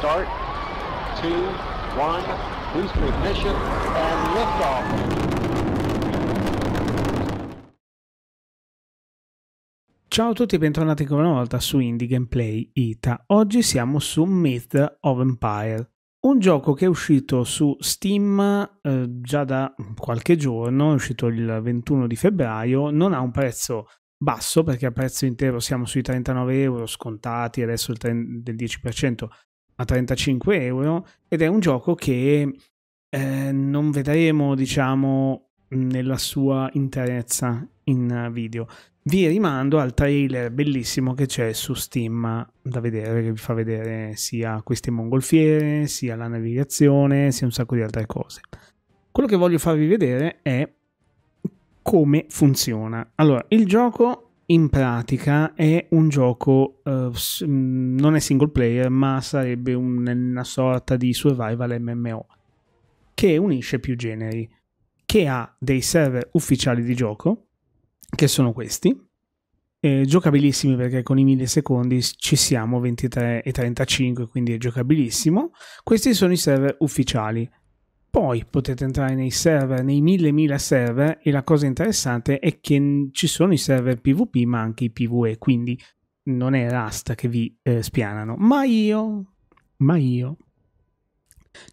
start, two, one, boost ignition, and liftoff. Ciao a tutti e bentornati ancora una volta su Indie Gameplay Ita. Oggi siamo su Myth of Empire, un gioco che è uscito su Steam eh, già da qualche giorno, è uscito il 21 di febbraio, non ha un prezzo basso perché a prezzo intero siamo sui 39 euro scontati, adesso il del 10% a 35 euro ed è un gioco che eh, non vedremo, diciamo, nella sua interezza in video. Vi rimando al trailer bellissimo che c'è su Steam da vedere, che vi fa vedere sia queste mongolfiere, sia la navigazione, sia un sacco di altre cose. Quello che voglio farvi vedere è come funziona. Allora, il gioco in pratica è un gioco, uh, non è single player, ma sarebbe una sorta di survival MMO che unisce più generi, che ha dei server ufficiali di gioco, che sono questi, eh, giocabilissimi perché con i millisecondi ci siamo 23 e 35, quindi è giocabilissimo. Questi sono i server ufficiali. Poi potete entrare nei server, nei mille mila server e la cosa interessante è che ci sono i server PvP ma anche i PvE, quindi non è Rust che vi eh, spianano. Ma io, ma io,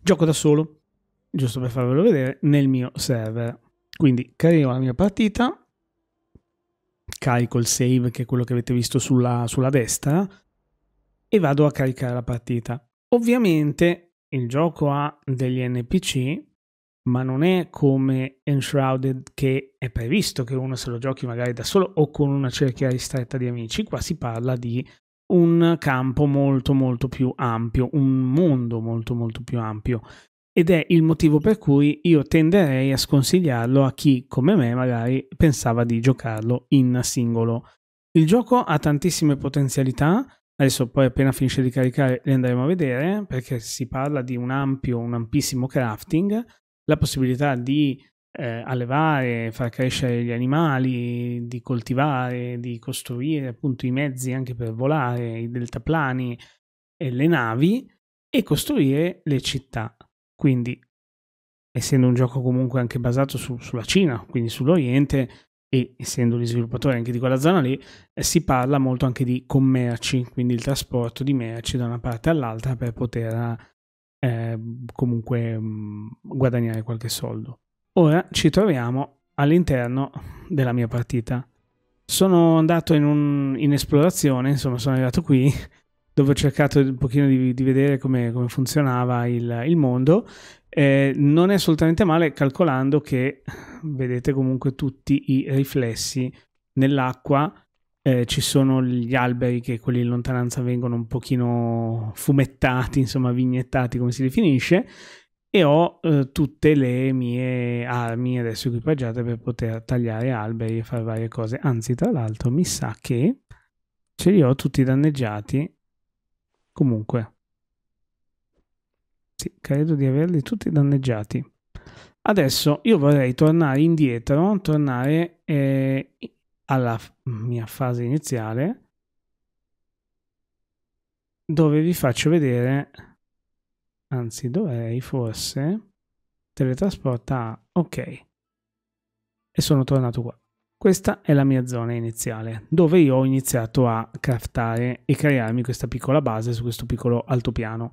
gioco da solo, giusto per farvelo vedere, nel mio server. Quindi carico la mia partita, carico il save che è quello che avete visto sulla, sulla destra e vado a caricare la partita. Ovviamente il gioco ha degli NPC, ma non è come Enshrouded che è previsto che uno se lo giochi magari da solo o con una cerchia ristretta di amici. Qua si parla di un campo molto molto più ampio, un mondo molto molto più ampio. Ed è il motivo per cui io tenderei a sconsigliarlo a chi, come me, magari pensava di giocarlo in singolo. Il gioco ha tantissime potenzialità, Adesso poi appena finisce di caricare le andremo a vedere perché si parla di un ampio, un ampissimo crafting, la possibilità di eh, allevare, far crescere gli animali, di coltivare, di costruire appunto i mezzi anche per volare, i deltaplani e le navi e costruire le città. Quindi essendo un gioco comunque anche basato su, sulla Cina, quindi sull'Oriente, e essendo gli sviluppatori anche di quella zona lì, eh, si parla molto anche di commerci, quindi il trasporto di merci da una parte all'altra per poter eh, comunque mh, mm, guadagnare qualche soldo. Ora ci troviamo all'interno della mia partita. Sono andato in, un, in esplorazione, insomma sono arrivato qui dove ho cercato un pochino di, di vedere come, come funzionava il, il mondo eh, non è assolutamente male calcolando che vedete comunque tutti i riflessi nell'acqua, eh, ci sono gli alberi che quelli in lontananza vengono un pochino fumettati, insomma vignettati come si definisce, e ho eh, tutte le mie armi adesso equipaggiate per poter tagliare alberi e fare varie cose. Anzi, tra l'altro, mi sa che ce li ho tutti danneggiati. Comunque, credo di averli tutti danneggiati. Adesso io vorrei tornare indietro, tornare eh, alla mia fase iniziale dove vi faccio vedere, anzi dovrei forse, teletrasporta, ah, ok, e sono tornato qua. Questa è la mia zona iniziale, dove io ho iniziato a craftare e crearmi questa piccola base su questo piccolo altopiano.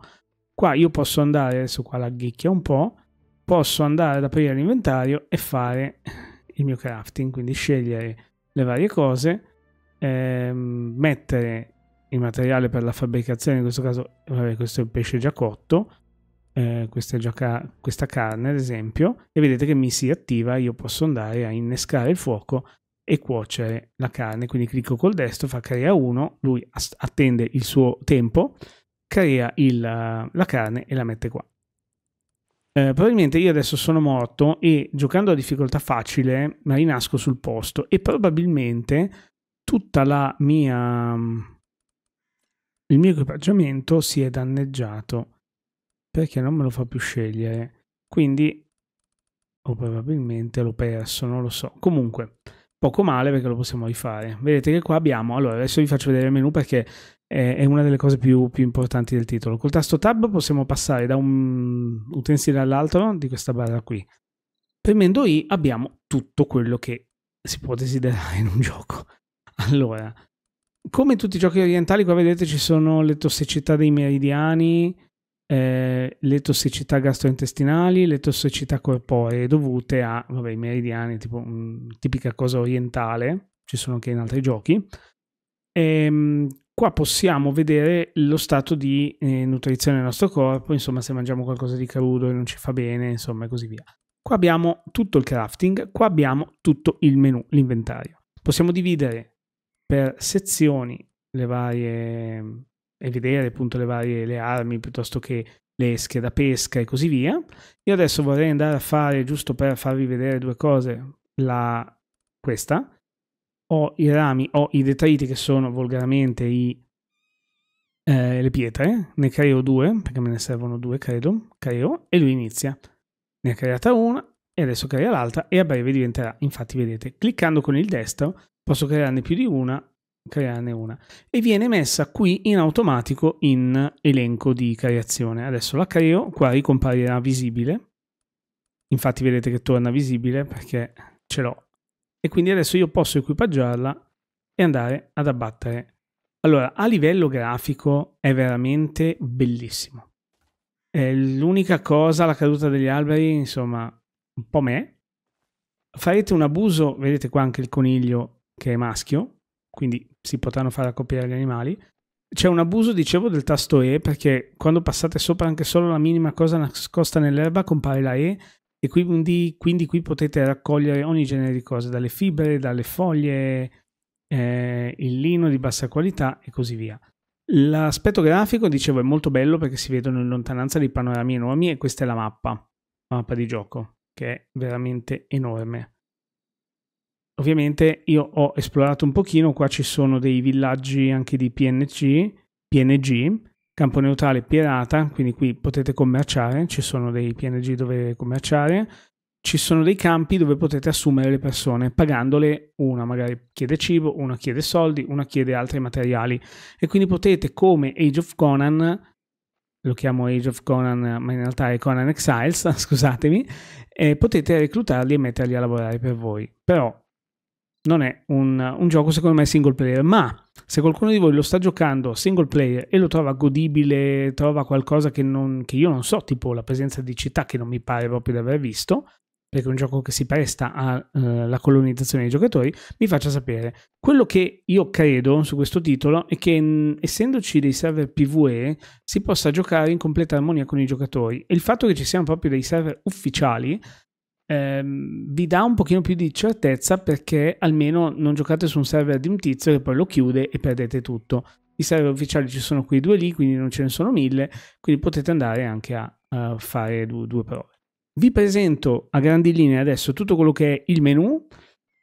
Qua io posso andare, adesso qua la ghicchia un po', posso andare ad aprire l'inventario e fare il mio crafting, quindi scegliere le varie cose, ehm, mettere il materiale per la fabbricazione, in questo caso vabbè, questo è il pesce già cotto, eh, questa, ca- questa carne ad esempio, e vedete che mi si attiva, io posso andare a innescare il fuoco e cuocere la carne, quindi clicco col destro, fa crea uno, lui attende il suo tempo crea il, la carne e la mette qua. Eh, probabilmente io adesso sono morto e giocando a difficoltà facile rinasco sul posto e probabilmente tutta la mia mm, il mio equipaggiamento si è danneggiato perché non me lo fa più scegliere quindi o probabilmente l'ho perso non lo so comunque poco male perché lo possiamo rifare vedete che qua abbiamo allora adesso vi faccio vedere il menu perché è una delle cose più, più, importanti del titolo. Col tasto tab possiamo passare da un utensile all'altro di questa barra qui. Premendo I abbiamo tutto quello che si può desiderare in un gioco. Allora, come in tutti i giochi orientali, qua vedete ci sono le tossicità dei meridiani, eh, le tossicità gastrointestinali, le tossicità corporee dovute a, vabbè, i meridiani, tipo una mm, tipica cosa orientale, ci sono anche in altri giochi. E, ehm, qua possiamo vedere lo stato di eh, nutrizione del nostro corpo, insomma se mangiamo qualcosa di crudo e non ci fa bene, insomma e così via. Qua abbiamo tutto il crafting, qua abbiamo tutto il menu, l'inventario. Possiamo dividere per sezioni le varie e vedere appunto le varie le armi piuttosto che le esche da pesca e così via. Io adesso vorrei andare a fare, giusto per farvi vedere due cose, la, questa, o i rami o i detriti che sono volgarmente i, eh, le pietre, ne creo due, perché me ne servono due credo, creo, e lui inizia. Ne ha creata una e adesso crea l'altra e a breve diventerà, infatti vedete, cliccando con il destro posso crearne più di una, crearne una e viene messa qui in automatico in elenco di creazione. Adesso la creo, qua ricomparirà visibile, infatti vedete che torna visibile perché ce l'ho e quindi adesso io posso equipaggiarla e andare ad abbattere. Allora, a livello grafico è veramente bellissimo. È l'unica cosa, la caduta degli alberi, insomma, un po' me. Farete un abuso, vedete qua anche il coniglio che è maschio, quindi si potranno fare accoppiare gli animali. C'è un abuso, dicevo, del tasto E perché quando passate sopra anche solo la minima cosa nascosta nell'erba compare la E e quindi, quindi, qui potete raccogliere ogni genere di cose, dalle fibre, dalle foglie, eh, il lino di bassa qualità e così via. L'aspetto grafico, dicevo, è molto bello perché si vedono in lontananza dei panorami enormi e questa è la mappa, la mappa di gioco, che è veramente enorme. Ovviamente io ho esplorato un pochino, qua ci sono dei villaggi anche di PNG, PNG campo neutrale pirata, quindi qui potete commerciare, ci sono dei PNG dove commerciare, ci sono dei campi dove potete assumere le persone pagandole, una magari chiede cibo, una chiede soldi, una chiede altri materiali e quindi potete come Age of Conan lo chiamo Age of Conan, ma in realtà è Conan Exiles, scusatemi, eh, potete reclutarli e metterli a lavorare per voi. Però non è un, un, gioco secondo me single player, ma se qualcuno di voi lo sta giocando single player e lo trova godibile, trova qualcosa che, non, che io non so, tipo la presenza di città che non mi pare proprio di aver visto, perché è un gioco che si presta alla eh, colonizzazione dei giocatori, mi faccia sapere. Quello che io credo su questo titolo è che mh, essendoci dei server PvE si possa giocare in completa armonia con i giocatori e il fatto che ci siano proprio dei server ufficiali Ehm, vi dà un pochino più di certezza perché almeno non giocate su un server di un tizio che poi lo chiude e perdete tutto. I server ufficiali ci sono quei due lì, quindi non ce ne sono mille, quindi potete andare anche a, a fare due, due prove. Vi presento a grandi linee adesso tutto quello che è il menu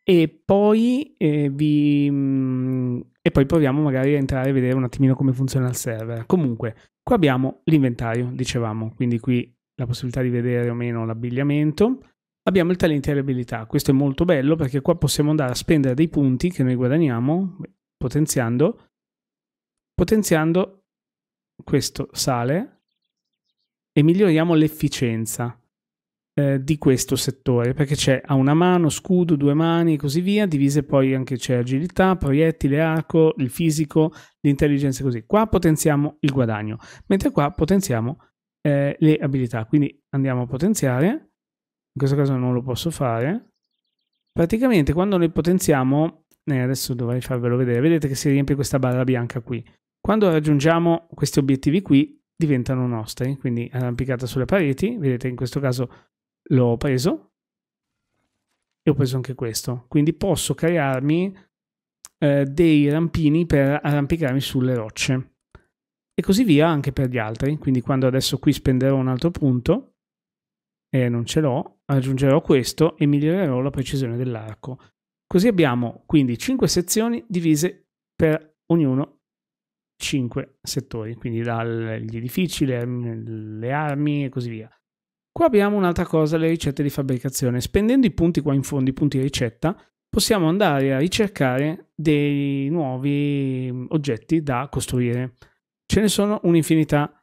e poi, eh, vi, mh, mm, e poi proviamo magari a entrare e vedere un attimino come funziona il server. Comunque, qua abbiamo l'inventario, dicevamo, quindi qui la possibilità di vedere o meno l'abbigliamento, abbiamo il talento e le abilità. Questo è molto bello perché qua possiamo andare a spendere dei punti che noi guadagniamo potenziando. Potenziando questo sale e miglioriamo l'efficienza eh, di questo settore perché c'è a una mano, scudo, due mani e così via, divise poi anche c'è agilità, proiettile, arco, il fisico, l'intelligenza e così. Qua potenziamo il guadagno, mentre qua potenziamo eh, le abilità. Quindi andiamo a potenziare in questo caso non lo posso fare. Praticamente quando noi potenziamo, eh, adesso dovrei farvelo vedere, vedete che si riempie questa barra bianca qui. Quando raggiungiamo questi obiettivi qui diventano nostri, quindi arrampicata sulle pareti, vedete in questo caso l'ho preso e ho preso anche questo. Quindi posso crearmi eh, dei rampini per arrampicarmi sulle rocce e così via anche per gli altri. Quindi quando adesso qui spenderò un altro punto, e non ce l'ho, aggiungerò questo e migliorerò la precisione dell'arco. Così abbiamo quindi 5 sezioni divise per ognuno 5 settori, quindi dagli edifici, le, le armi e così via. Qua abbiamo un'altra cosa, le ricette di fabbricazione. Spendendo i punti qua in fondo, i punti ricetta, possiamo andare a ricercare dei nuovi oggetti da costruire. Ce ne sono un'infinità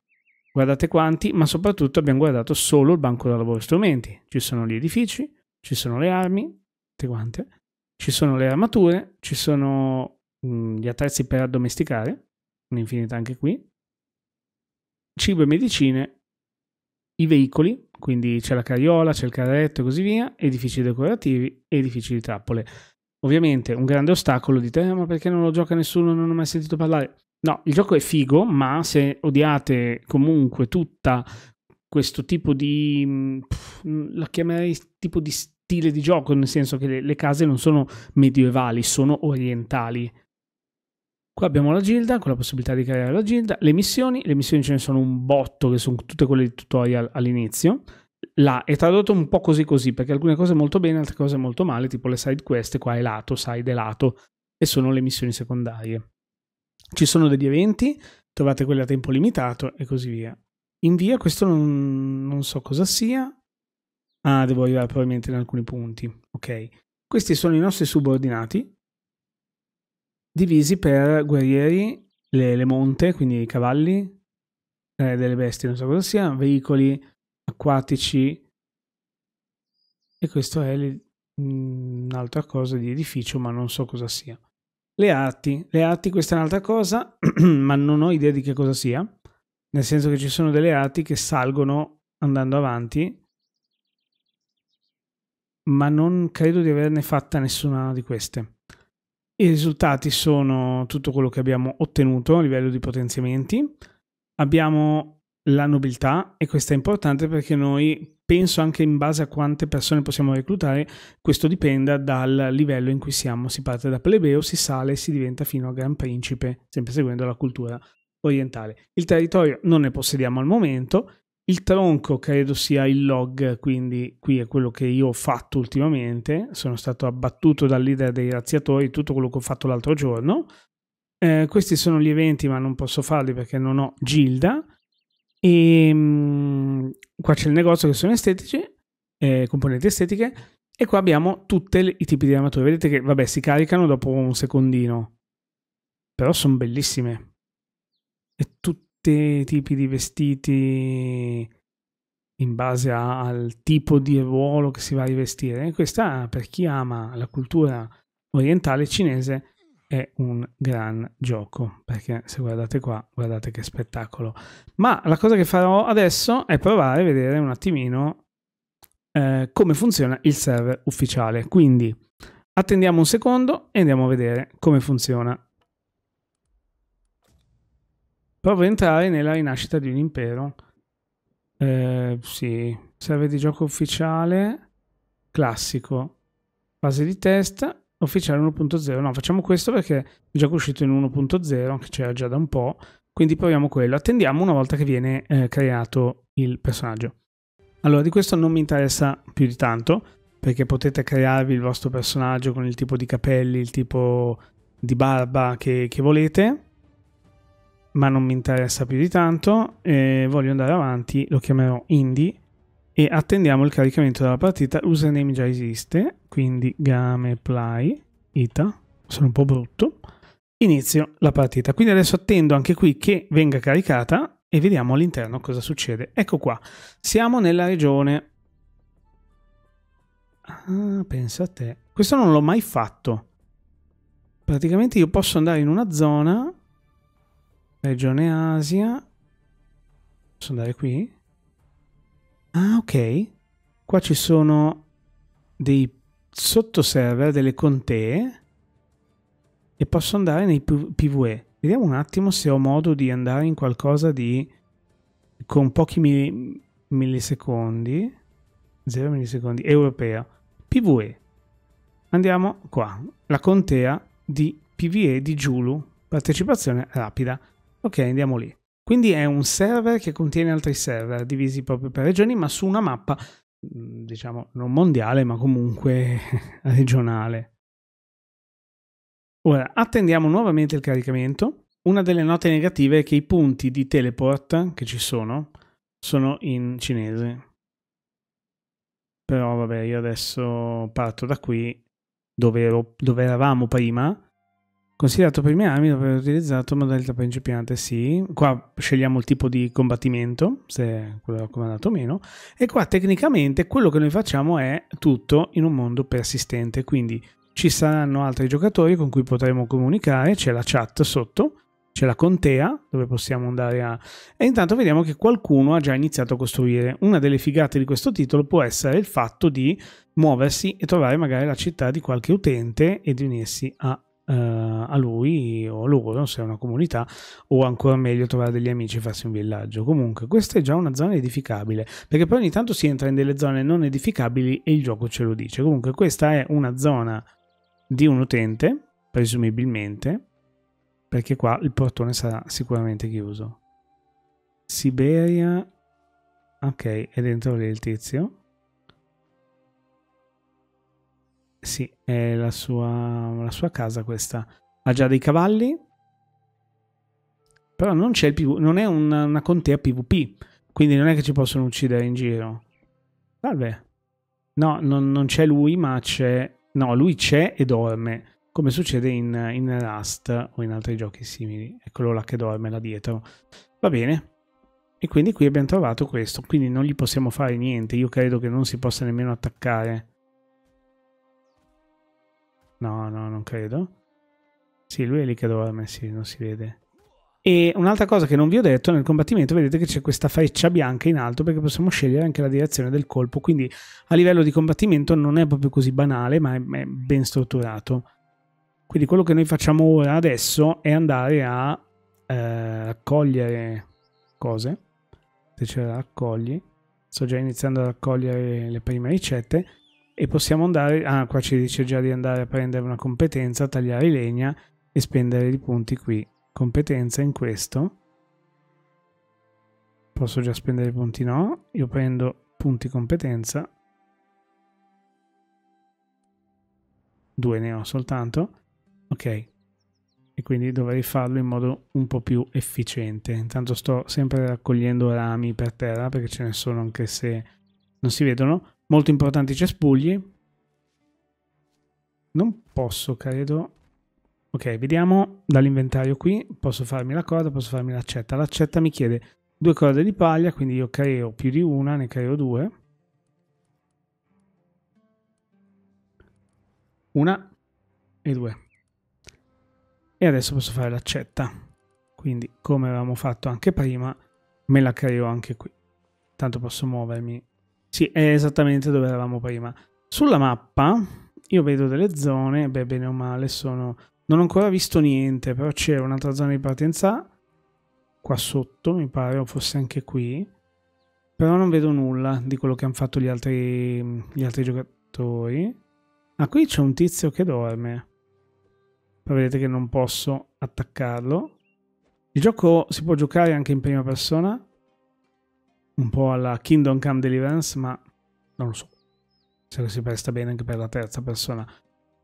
guardate quanti, ma soprattutto abbiamo guardato solo il banco da lavoro strumenti. Ci sono gli edifici, ci sono le armi, tutte quante, ci sono le armature, ci sono mh, mm, gli attrezzi per addomesticare, un'infinità anche qui, cibo e medicine, i veicoli, quindi c'è la carriola, c'è il carretto e così via, edifici decorativi, edifici di trappole. Ovviamente un grande ostacolo, di te, eh, ma perché non lo gioca nessuno, non ho mai sentito parlare. No, il gioco è figo, ma se odiate comunque tutta questo tipo di... Mm, mm, la chiamerei tipo di stile di gioco, nel senso che le, le case non sono medievali, sono orientali. Qua abbiamo la gilda, con la possibilità di creare la gilda, le missioni, le missioni ce ne sono un botto, che sono tutte quelle di tutorial all'inizio. Là è tradotto un po' così così, perché alcune cose molto bene, altre cose molto male, tipo le side quest, qua è lato, side è lato, e sono le missioni secondarie. Ci sono degli eventi, trovate quelli a tempo limitato e così via. Invia, questo non, non so cosa sia. Ah, devo arrivare probabilmente in alcuni punti. Ok. Questi sono i nostri subordinati, divisi per guerrieri, le, le monte, quindi i cavalli, eh, delle bestie, non so cosa sia, veicoli acquatici. E questo è l'altra mm, cosa di edificio, ma non so cosa sia. Le arti, le arti questa è un'altra cosa, ma non ho idea di che cosa sia, nel senso che ci sono delle arti che salgono andando avanti, ma non credo di averne fatta nessuna di queste. I risultati sono tutto quello che abbiamo ottenuto a livello di potenziamenti. Abbiamo la nobiltà e questo è importante perché noi penso anche in base a quante persone possiamo reclutare, questo dipenda dal livello in cui siamo, si parte da plebeo, si sale e si diventa fino a gran principe, sempre seguendo la cultura orientale. Il territorio non ne possediamo al momento, il tronco credo sia il log, quindi qui è quello che io ho fatto ultimamente, sono stato abbattuto dal leader dei razziatori, tutto quello che ho fatto l'altro giorno. Eh, questi sono gli eventi, ma non posso farli perché non ho Gilda. E ehm, mh, qua c'è il negozio che sono estetici, eh, componenti estetiche, e qua abbiamo tutti i tipi di armature. Vedete che, vabbè, si caricano dopo un secondino, però sono bellissime. E tutti i tipi di vestiti in base a, al tipo di ruolo che si va a rivestire. E questa, per chi ama la cultura orientale cinese, è un gran gioco, perché se guardate qua, guardate che spettacolo. Ma la cosa che farò adesso è provare a vedere un attimino eh, come funziona il server ufficiale. Quindi attendiamo un secondo e andiamo a vedere come funziona. Provo a entrare nella rinascita di un impero. Eh, sì, server di gioco ufficiale, classico, fase di test, ufficiale 1.0 no facciamo questo perché è già uscito in 1.0 che c'era già da un po' quindi proviamo quello attendiamo una volta che viene eh, creato il personaggio allora di questo non mi interessa più di tanto perché potete crearvi il vostro personaggio con il tipo di capelli il tipo di barba che, che volete ma non mi interessa più di tanto eh, voglio andare avanti lo chiamerò Indy e attendiamo il caricamento della partita. Username già esiste, quindi gameplay, ita, sono un po' brutto. Inizio la partita. Quindi adesso attendo anche qui che venga caricata e vediamo all'interno cosa succede. Ecco qua, siamo nella regione. Ah, pensa a te. Questo non l'ho mai fatto. Praticamente io posso andare in una zona, regione Asia, posso andare qui, Ah, ok. Qua ci sono dei sottoserver, delle contee e posso andare nei PvE. Vediamo un attimo se ho modo di andare in qualcosa di... con pochi mi millisecondi. 0 millisecondi. Europea. PvE. Andiamo qua. La contea di PvE di Giulu. Partecipazione rapida. Ok, andiamo lì. Quindi è un server che contiene altri server divisi proprio per regioni, ma su una mappa, mm, diciamo, non mondiale, ma comunque regionale. Ora, attendiamo nuovamente il caricamento. Una delle note negative è che i punti di teleport che ci sono sono in cinese. Però vabbè, io adesso parto da qui dove, ero, dove eravamo prima Considerato primi armi dopo aver utilizzato modalità principiante, sì. Qua scegliamo il tipo di combattimento, se quello ho comandato o meno. E qua tecnicamente quello che noi facciamo è tutto in un mondo persistente, quindi ci saranno altri giocatori con cui potremo comunicare, c'è la chat sotto, c'è la contea dove possiamo andare a... E intanto vediamo che qualcuno ha già iniziato a costruire. Una delle figate di questo titolo può essere il fatto di muoversi e trovare magari la città di qualche utente e di unirsi a eh, a lui o a loro, se è una comunità, o ancora meglio trovare degli amici e farsi un villaggio. Comunque, questa è già una zona edificabile, perché poi ogni tanto si entra in delle zone non edificabili e il gioco ce lo dice. Comunque, questa è una zona di un utente, presumibilmente, perché qua il portone sarà sicuramente chiuso. Siberia. Ok, è dentro lì il tizio. Sì, è la sua, la sua casa questa. Ha già dei cavalli, però non, c'è il PV, non è una, una contea PvP, quindi non è che ci possono uccidere in giro. Salve. No, non, non c'è lui, ma c'è... No, lui c'è e dorme come succede in, in, Rust o in altri giochi simili. Eccolo là che dorme là dietro. Va bene. E quindi qui abbiamo trovato questo. Quindi non gli possiamo fare niente. Io credo che non si possa nemmeno attaccare. No, no, non credo. Sì, lui è lì che dorme, sì, non si vede. E un'altra cosa che non vi ho detto, nel combattimento vedete che c'è questa freccia bianca in alto perché possiamo scegliere anche la direzione del colpo, quindi a livello di combattimento non è proprio così banale, ma è, è ben strutturato. Quindi quello che noi facciamo ora adesso è andare a eh, raccogliere cose, se ce la raccogli, sto già iniziando a raccogliere le prime ricette, e possiamo andare, ah qua ci dice già di andare a prendere una competenza, tagliare i legna e spendere i punti qui. Competenza in questo. Posso già spendere i punti no, io prendo punti competenza. Due ne ho soltanto. Ok, e quindi dovrei farlo in modo un po' più efficiente. Intanto sto sempre raccogliendo rami per terra perché ce ne sono anche se non si vedono. Molto importanti i cespugli. Non posso, credo. Ok, vediamo dall'inventario qui. Posso farmi la corda, posso farmi l'accetta. L'accetta mi chiede due corde di paglia, quindi io creo più di una, ne creo due. Una e due. E adesso posso fare l'accetta. Quindi, come avevamo fatto anche prima, me la creo anche qui. Tanto posso muovermi sì, è esattamente dove eravamo prima. Sulla mappa io vedo delle zone, beh, bene o male, sono... Non ho ancora visto niente, però c'è un'altra zona di partenza qua sotto, mi pare, o forse anche qui. Però non vedo nulla di quello che hanno fatto gli altri, gli altri giocatori. Ah, qui c'è un tizio che dorme. Però vedete che non posso attaccarlo. Il gioco si può giocare anche in prima persona? un po' alla Kingdom Come Deliverance, ma non lo so se si presta bene anche per la terza persona.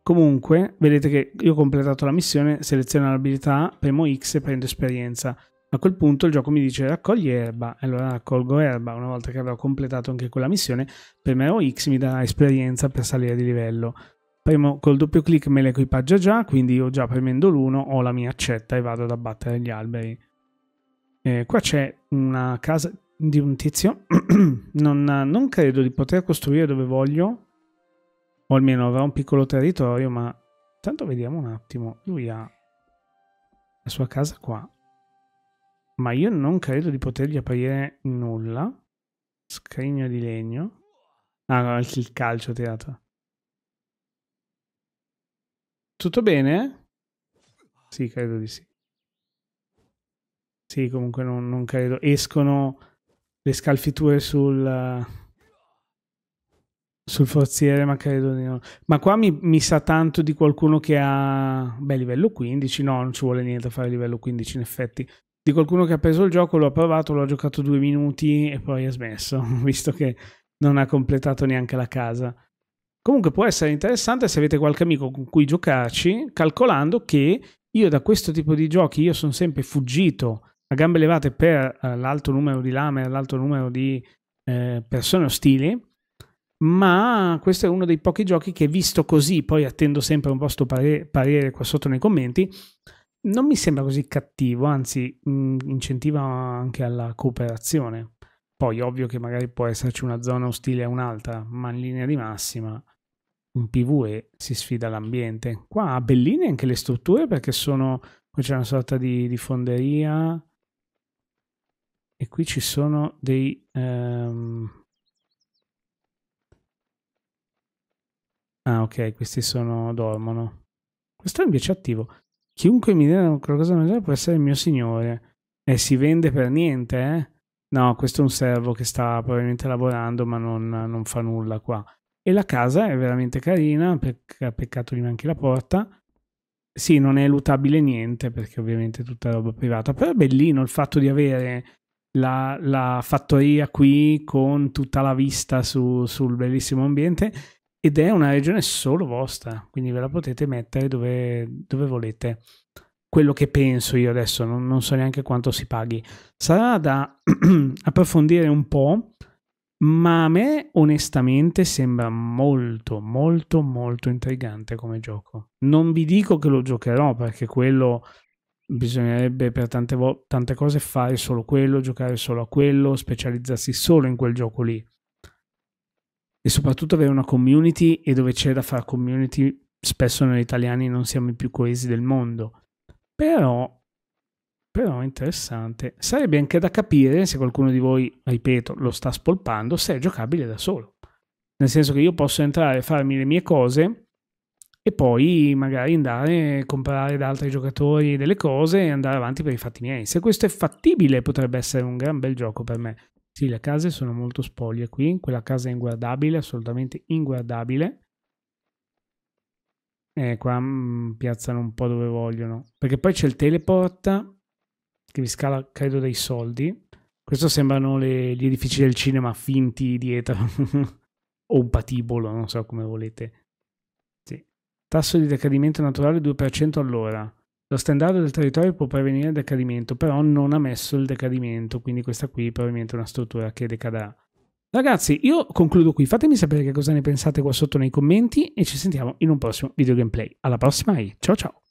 Comunque, vedete che io ho completato la missione, seleziono l'abilità, premo X e prendo esperienza. A quel punto il gioco mi dice raccogli erba, e allora raccolgo erba. Una volta che avrò completato anche quella missione, premerò X mi darà esperienza per salire di livello. Premo col doppio clic me l'equipaggia già, quindi io già premendo l'1 ho la mia accetta e vado ad abbattere gli alberi. Eh, qua c'è una casa di un tizio. non, non, credo di poter costruire dove voglio, o almeno avrà un piccolo territorio, ma intanto vediamo un attimo. Lui ha la sua casa qua, ma io non credo di potergli aprire nulla. Scrigno di legno. Ah, anche il calcio teatro. Tutto bene? Sì, credo di sì. Sì, comunque non, non credo. Escono le scalfiture sul, eh, sul forziere, ma credo di no. Ma qua mi, mi, sa tanto di qualcuno che ha... Beh, livello 15, no, non ci vuole niente a fare livello 15 in effetti. Di qualcuno che ha preso il gioco, l'ho provato, l'ho giocato due minuti e poi ha smesso, visto che non ha completato neanche la casa. Comunque può essere interessante se avete qualche amico con cui giocarci, calcolando che io da questo tipo di giochi io sono sempre fuggito a gambe levate per uh, l'alto numero di lame, l'alto numero di eh, persone ostili, ma questo è uno dei pochi giochi che visto così, poi attendo sempre un vostro parere, parere qua sotto nei commenti, non mi sembra così cattivo, anzi mh, mm, incentiva anche alla cooperazione. Poi ovvio che magari può esserci una zona ostile a un'altra, ma in linea di massima in PvE si sfida l'ambiente. Qua belline anche le strutture perché sono, qui c'è una sorta di, di fonderia, e qui ci sono dei... Um... Ah, ok, questi sono dormono. Questo è invece attivo. Chiunque mi dia qualcosa da mangiare può essere il mio signore. E si vende per niente, eh? No, questo è un servo che sta probabilmente lavorando, ma non, non fa nulla qua. E la casa è veramente carina, peccato gli manchi la porta. Sì, non è lutabile niente, perché ovviamente è tutta roba privata, però è bellino il fatto di avere la, la fattoria qui con tutta la vista su, sul bellissimo ambiente ed è una regione solo vostra, quindi ve la potete mettere dove, dove volete. Quello che penso io adesso, non, non, so neanche quanto si paghi. Sarà da approfondire un po', ma a me onestamente sembra molto, molto, molto intrigante come gioco. Non vi dico che lo giocherò perché quello bisognerebbe per tante, vo- tante cose fare solo quello, giocare solo a quello, specializzarsi solo in quel gioco lì. E soprattutto avere una community e dove c'è da fare community, spesso noi italiani non siamo i più coesi del mondo. Però, però interessante. Sarebbe anche da capire se qualcuno di voi, ripeto, lo sta spolpando, se è giocabile da solo. Nel senso che io posso entrare e farmi le mie cose e poi magari andare a comprare da altri giocatori delle cose e andare avanti per i fatti miei. Se questo è fattibile potrebbe essere un gran bel gioco per me. Sì, le case sono molto spoglie qui, quella casa è inguardabile, assolutamente inguardabile. E eh, qua mh, mm, piazzano un po' dove vogliono. Perché poi c'è il teleport che vi scala, credo, dei soldi. Questo sembrano le, gli edifici del cinema finti dietro. o un patibolo, non so come volete Tasso di decadimento naturale 2% all'ora. Lo standard del territorio può prevenire il decadimento, però non ha messo il decadimento, quindi questa qui probabilmente è una struttura che decadrà. Ragazzi, io concludo qui. Fatemi sapere che cosa ne pensate qua sotto nei commenti e ci sentiamo in un prossimo video gameplay. Alla prossima e ciao ciao!